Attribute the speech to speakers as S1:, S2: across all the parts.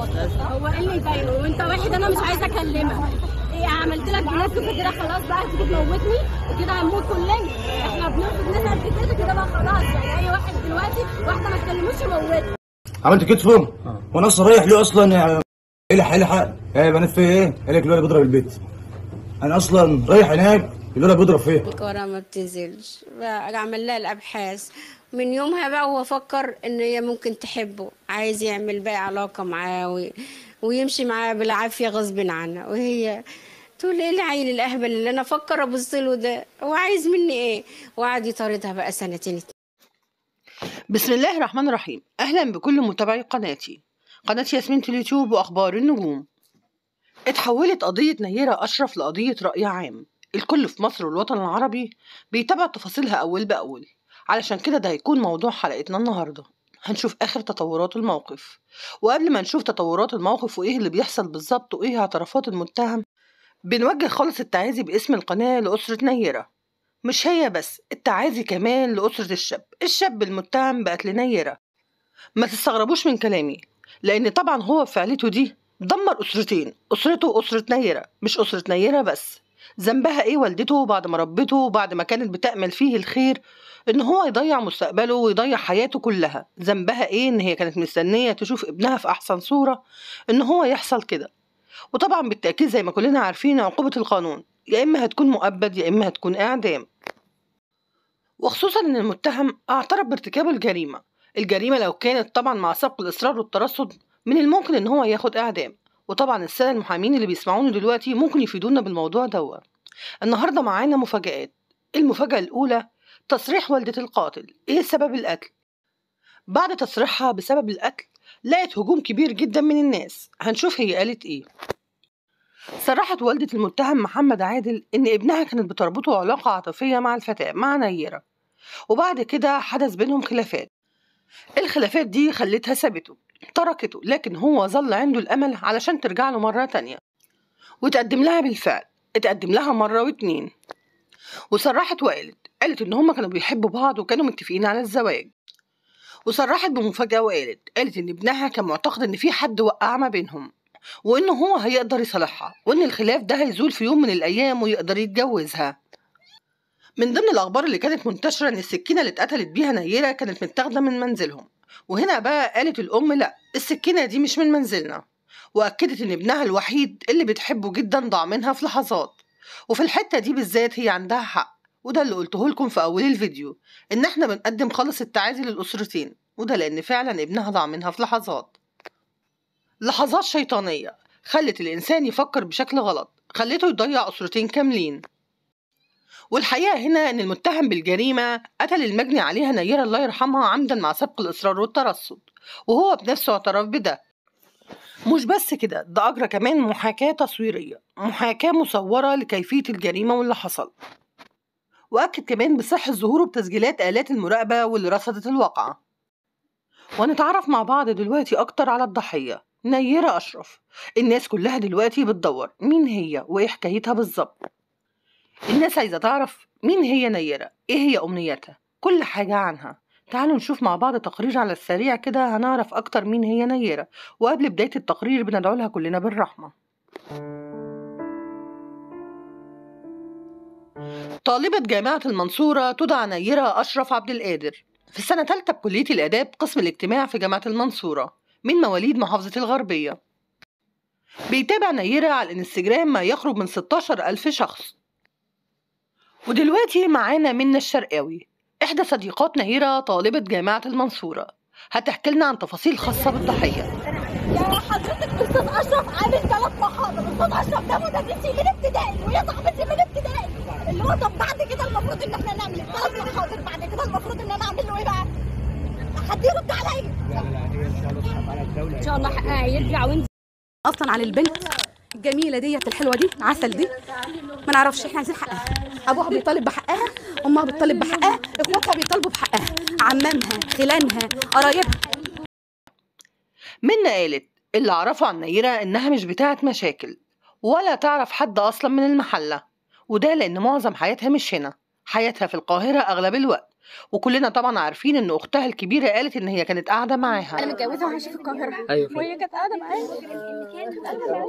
S1: هو ايه اللي يضايقه وانت واحد انا مش عايزه اكلمك ايه عملت لك جناس كده خلاص بقى تيجي تموتني كده هنموت كلنا احنا بنرفض ناس كتير كده بقى خلاص يعني اي واحد دلوقتي واحده ما تكلموش يموتني عملت كتفهم وانا اصلا رايح ليه اصلا إيه الح الح إيه، يا بنات في ايه؟ قال لك الولد بيضرب البيت انا اصلا رايح هناك الولد بيضرب فيها الكوره ما بتنزلش اعمل لها الابحاث من يومها بقى وهو فكر ان هي ممكن تحبه عايز يعمل بقى علاقه معاه ويمشي معاه بالعافيه غصب عنها وهي تقول ايه العيل الاهبل اللي انا افكر ابص له ده هو عايز مني ايه وقعد يطاردها بقى سنتين بسم الله الرحمن الرحيم اهلا بكل متابعي قناتي قناه ياسمين في اليوتيوب واخبار النجوم اتحولت قضيه نيره اشرف لقضيه راي عام الكل في مصر والوطن العربي بيتابع تفاصيلها اول باول علشان كده ده هيكون موضوع حلقتنا النهارده هنشوف آخر تطورات الموقف وقبل ما نشوف تطورات الموقف وإيه اللي بيحصل بالظبط وإيه اعترافات المتهم بنوجه خالص التعازي باسم القناة لأسرة نيرة مش هي بس التعازي كمان لأسرة الشاب الشاب المتهم بقتل نيرة ما تستغربوش من كلامي لأن طبعا هو فعلته دي دمر أسرتين أسرته وأسرة نيرة مش أسرة نيرة بس ذنبها ايه والدته بعد ما ربته وبعد ما كانت بتأمل فيه الخير ان هو يضيع مستقبله ويضيع حياته كلها ذنبها ايه ان هي كانت مستنيه تشوف ابنها في احسن صوره ان هو يحصل كده وطبعا بالتاكيد زي ما كلنا عارفين عقوبه القانون يا اما هتكون مؤبد يا اما هتكون اعدام وخصوصا ان المتهم اعترف بارتكاب الجريمه الجريمه لو كانت طبعا مع سبق الاصرار والترصد من الممكن ان هو ياخد اعدام وطبعا السادة المحامين اللي بيسمعوني دلوقتي ممكن يفيدونا بالموضوع دوا النهارده معانا مفاجآت المفاجأة الأولى تصريح والدة القاتل إيه سبب القتل؟ بعد تصريحها بسبب القتل لقت هجوم كبير جدا من الناس هنشوف هي قالت إيه صرحت والدة المتهم محمد عادل إن ابنها كانت بتربطه علاقة عاطفية مع الفتاة مع نيرة وبعد كده حدث بينهم خلافات الخلافات دي خلتها سابته تركته لكن هو ظل عنده الأمل علشان ترجع له مرة تانية وتقدم لها بالفعل اتقدم لها مرة واتنين وصرحت وقالت قالت إن هما كانوا بيحبوا بعض وكانوا متفقين على الزواج وصرحت بمفاجأة وقالت قالت إن ابنها كان معتقد إن في حد وقع ما بينهم وإن هو هيقدر يصالحها وإن الخلاف ده هيزول في يوم من الأيام ويقدر يتجوزها من ضمن الأخبار اللي كانت منتشرة إن السكينة اللي اتقتلت بيها نيرة كانت متاخدة من منزلهم وهنا بقى قالت الأم لأ السكينة دي مش من منزلنا وأكدت إن ابنها الوحيد اللي بتحبه جدا ضاع منها في لحظات وفي الحتة دي بالذات هي عندها حق وده اللي قلته لكم في أول الفيديو إن إحنا بنقدم خالص التعازي للأسرتين وده لأن فعلا ابنها ضاع منها في لحظات لحظات شيطانية خلت الإنسان يفكر بشكل غلط خلته يضيع أسرتين كاملين والحقيقه هنا ان المتهم بالجريمه قتل المجني عليها نيره الله يرحمها عمدا مع سبق الاصرار والترصد وهو بنفسه اعترف بده مش بس كده ده اجرى كمان محاكاه تصويريه محاكاه مصوره لكيفيه الجريمه واللي حصل واكد كمان بصحه ظهوره بتسجيلات الات المراقبه واللي رصدت الواقعه ونتعرف مع بعض دلوقتي اكتر على الضحيه نيرة أشرف الناس كلها دلوقتي بتدور مين هي وإيه حكايتها بالظبط الناس عايزة تعرف مين هي نيرة ايه هي أمنيتها كل حاجة عنها تعالوا نشوف مع بعض تقرير على السريع كده هنعرف أكتر مين هي نيرة وقبل بداية التقرير بندعو لها كلنا بالرحمة طالبة جامعة المنصورة تدعى نيرة أشرف عبد القادر في السنة تالتة بكلية الآداب قسم الاجتماع في جامعة المنصورة من مواليد محافظة الغربية بيتابع نيرة على الانستجرام ما يقرب من 16 ألف شخص ودلوقتي معانا منى الشرقاوي إحدى صديقات نهيرة طالبة جامعة المنصورة هتحكي لنا عن تفاصيل خاصة بالضحية يا حضرتك أستاذ أشرف عامل ثلاث محاضر أستاذ أشرف ده مدرسي من ابتدائي وهي صاحبتي من ابتدائي اللي هو طب بعد كده المفروض إن إحنا نعمل ثلاث إيه؟ محاضر بعد كده المفروض إن أنا أعمل له إيه بقى؟ حد يرد عليا لا لا إن شاء الله حقها هيرجع آه، وينزل أصلا على البنت الجميله ديت الحلوه دي العسل دي ما نعرفش احنا عايزين حقها ابوها بيطالب بحقها امها بتطالب بحقها اخواتها بيطالبوا بحقها عمامها خلانها قرايبها منا قالت اللي اعرفه عن نيره انها مش بتاعه مشاكل ولا تعرف حد اصلا من المحله وده لان معظم حياتها مش هنا حياتها في القاهره اغلب الوقت وكلنا طبعا عارفين ان اختها الكبيره قالت ان هي كانت قاعده معاها انا متجوزه وعايشه في القاهره ايوه وهي كانت قاعده معايا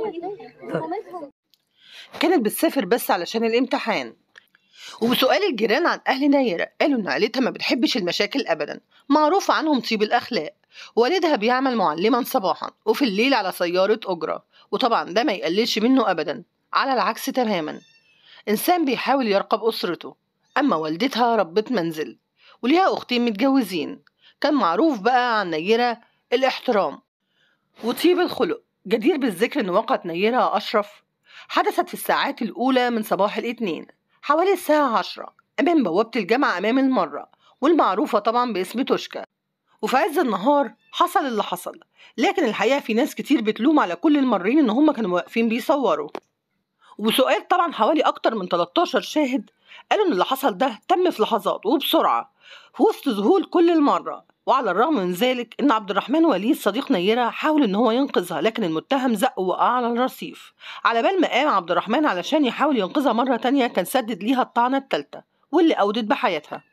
S1: أيوة، كانت بتسافر بس علشان الامتحان وبسؤال الجيران عن أهل نايرة قالوا إن عيلتها ما بتحبش المشاكل أبدا معروف عنهم طيب الأخلاق والدها بيعمل معلما صباحا وفي الليل على سيارة أجرة وطبعا ده ما يقللش منه أبدا على العكس تماما إنسان بيحاول يرقب أسرته أما والدتها ربة منزل وليها أختين متجوزين كان معروف بقى عن نيرة الاحترام وطيب الخلق جدير بالذكر إن وقعت نيرة أشرف حدثت في الساعات الأولى من صباح الاثنين حوالي الساعة عشرة أمام بوابة الجامعة أمام المرة والمعروفة طبعا باسم توشكا وفي عز النهار حصل اللي حصل لكن الحقيقة في ناس كتير بتلوم على كل المارين إن هم كانوا واقفين بيصوروا وسؤال طبعا حوالي أكتر من 13 شاهد قالوا إن اللي حصل ده تم في لحظات وبسرعة في وسط ذهول كل المرة وعلى الرغم من ذلك ان عبد الرحمن وليد صديق نيره حاول ان هو ينقذها لكن المتهم زقه وقع على الرصيف على بال ما قام عبد الرحمن علشان يحاول ينقذها مره تانية كان سدد ليها الطعنه التالتة واللي اودت بحياتها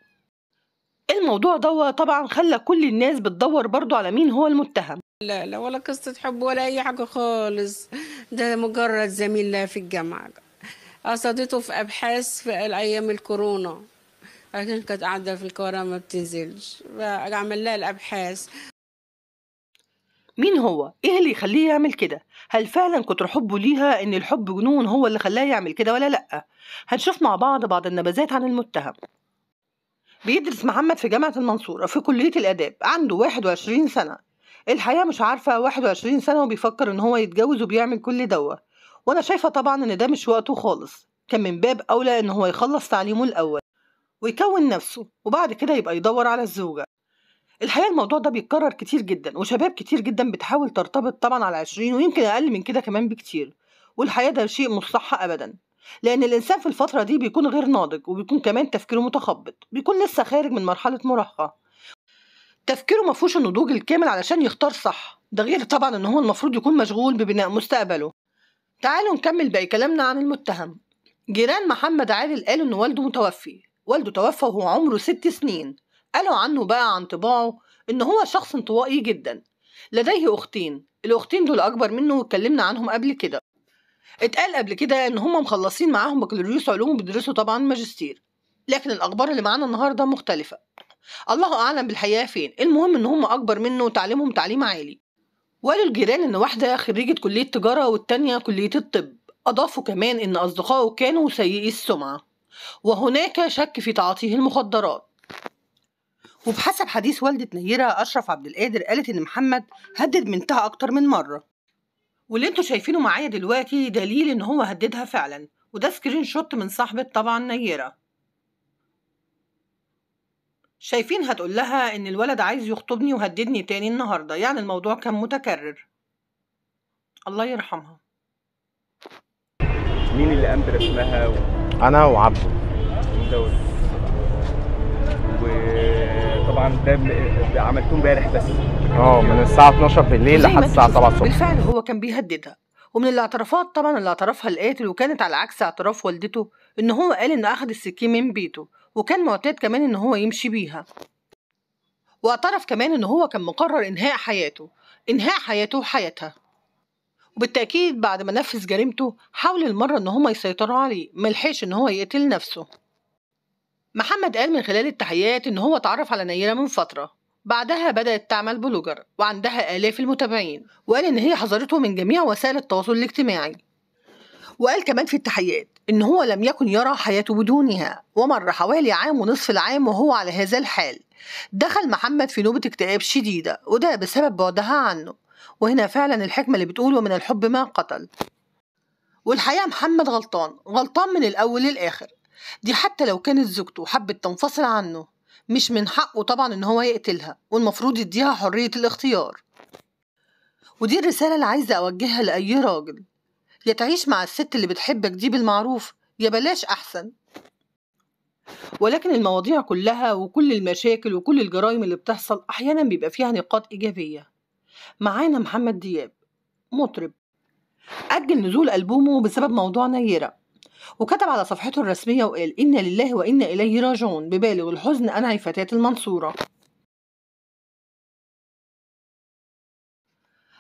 S1: الموضوع ده طبعا خلى كل الناس بتدور برضو على مين هو المتهم لا لا ولا قصة حب ولا أي حاجة خالص ده مجرد زميل لا في الجامعة قصدته في أبحاث في أيام الكورونا لكن كانت قاعدة في الكورة ما بتنزلش فعمل لها الأبحاث مين هو؟ ايه اللي يخليه يعمل كده؟ هل فعلا كتر حبه ليها ان الحب جنون هو اللي خلاه يعمل كده ولا لأ؟ هنشوف مع بعض بعض النبذات عن المتهم بيدرس محمد في جامعة المنصورة في كلية الآداب عنده 21 سنة الحقيقة مش عارفة 21 سنة وبيفكر ان هو يتجوز وبيعمل كل دوا وانا شايفة طبعا ان ده مش وقته خالص كان من باب أولى ان هو يخلص تعليمه الأول ويكون نفسه وبعد كده يبقى يدور على الزوجة الحقيقة الموضوع ده بيتكرر كتير جدا وشباب كتير جدا بتحاول ترتبط طبعا على عشرين ويمكن أقل من كده كمان بكتير والحقيقة ده شيء مش صح أبدا لأن الإنسان في الفترة دي بيكون غير ناضج وبيكون كمان تفكيره متخبط بيكون لسه خارج من مرحلة مراهقة تفكيره مفهوش النضوج الكامل علشان يختار صح ده غير طبعا ان هو المفروض يكون مشغول ببناء مستقبله تعالوا نكمل باقي كلامنا عن المتهم جيران محمد عادل قالوا ان والده متوفي والده توفى وهو عمره ست سنين قالوا عنه بقى عن طباعه إن هو شخص انطوائي جدا لديه أختين الأختين دول أكبر منه واتكلمنا عنهم قبل كده اتقال قبل كده إن هم مخلصين معاهم بكالوريوس علوم وبيدرسوا طبعا ماجستير لكن الأخبار اللي معانا النهاردة مختلفة الله أعلم بالحقيقة فين المهم إن هم أكبر منه وتعليمهم تعليم عالي وقالوا الجيران إن واحدة خريجة كلية تجارة والتانية كلية الطب أضافوا كمان إن أصدقائه كانوا سيئي السمعة وهناك شك في تعاطيه المخدرات وبحسب حديث والدة نيرة أشرف عبد القادر قالت إن محمد هدد بنتها أكتر من مرة واللي انتوا شايفينه معايا دلوقتي دليل إن هو هددها فعلا وده سكرين شوت من صاحبة طبعا نيرة شايفين هتقول لها إن الولد عايز يخطبني وهددني تاني النهاردة يعني الموضوع كان متكرر الله يرحمها مين اللي قام برسمها و... انا وعبده مدور. وطبعا ده عملتوه امبارح بس اه من الساعه 12 بالليل لحد الساعه 7 الصبح بالفعل هو كان بيهددها ومن الاعترافات طبعا اللي اعترفها القاتل وكانت على عكس اعتراف والدته ان هو قال انه اخذ السكين من بيته وكان معتاد كمان ان هو يمشي بيها واعترف كمان ان هو كان مقرر انهاء حياته انهاء حياته وحياتها وبالتأكيد بعد ما نفذ جريمته حاول المرة إن هما يسيطروا عليه ملحقش إن هو يقتل نفسه محمد قال من خلال التحيات إن هو اتعرف على نيرة من فترة بعدها بدأت تعمل بلوجر وعندها آلاف المتابعين وقال إن هي حذرته من جميع وسائل التواصل الاجتماعي وقال كمان في التحيات إن هو لم يكن يرى حياته بدونها ومر حوالي عام ونصف العام وهو على هذا الحال دخل محمد في نوبة اكتئاب شديدة وده بسبب بعدها عنه وهنا فعلا الحكمة اللي بتقول ومن الحب ما قتل والحقيقة محمد غلطان غلطان من الأول للآخر دي حتى لو كانت زوجته حبت تنفصل عنه مش من حقه طبعا إن هو يقتلها والمفروض يديها حرية الاختيار ودي الرسالة اللي عايزة أوجهها لأي راجل يا تعيش مع الست اللي بتحبك دي بالمعروف يا بلاش أحسن ولكن المواضيع كلها وكل المشاكل وكل الجرائم اللي بتحصل أحيانا بيبقى فيها نقاط إيجابية معانا محمد دياب مطرب أجل نزول ألبومه بسبب موضوع نيرة وكتب على صفحته الرسمية وقال إنا لله وإنا إليه راجعون ببالغ الحزن أنا فتاة المنصورة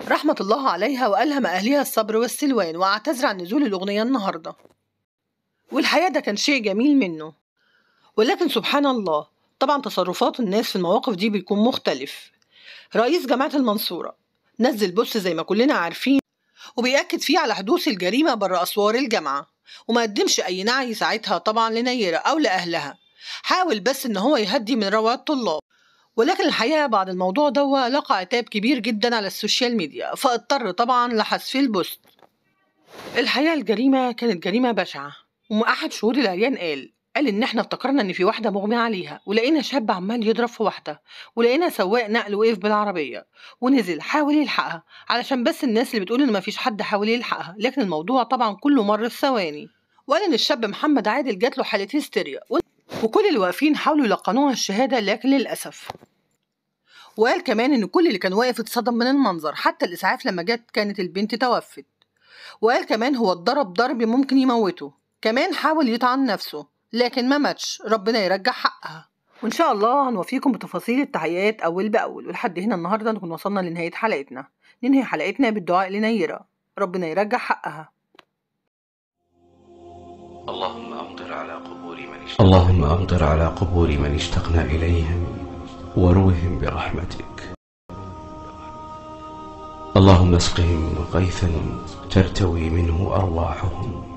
S1: رحمة الله عليها وألهم أهلها الصبر والسلوان وأعتذر عن نزول الأغنية النهاردة والحقيقة ده كان شيء جميل منه ولكن سبحان الله طبعا تصرفات الناس في المواقف دي بيكون مختلف رئيس جماعة المنصورة نزل بوست زي ما كلنا عارفين وبيأكد فيه على حدوث الجريمة بره أسوار الجامعة وما قدمش أي نعي ساعتها طبعا لنيرة أو لأهلها حاول بس إن هو يهدي من روعة الطلاب ولكن الحقيقة بعد الموضوع ده لقى عتاب كبير جدا على السوشيال ميديا فاضطر طبعا لحذف البوست الحقيقة الجريمة كانت جريمة بشعة وأحد شهود العريان قال قال ان احنا افتكرنا ان في واحده مغميه عليها ولقينا شاب عمال يضرب في واحده ولقينا سواق نقل وقف بالعربيه ونزل حاول يلحقها علشان بس الناس اللي بتقول ان مفيش حد حاول يلحقها لكن الموضوع طبعا كله مر في ثواني وقال ان الشاب محمد عادل جات له حاله هستيريا وكل اللي واقفين حاولوا يلقنوها الشهاده لكن للاسف وقال كمان ان كل اللي كان واقف اتصدم من المنظر حتى الاسعاف لما جت كانت البنت توفت وقال كمان هو اتضرب ضرب ممكن يموته كمان حاول يطعن نفسه لكن ما ماتش ربنا يرجع حقها وان شاء الله هنوفيكم بتفاصيل التحقيقات اول باول ولحد هنا النهارده نكون وصلنا لنهايه حلقتنا ننهي حلقتنا بالدعاء لنيره ربنا يرجع حقها اللهم امطر على قبور من اشتقنا اللهم امطر على قبور من اشتقنا اليهم وروهم برحمتك اللهم اسقهم غيثا ترتوي منه ارواحهم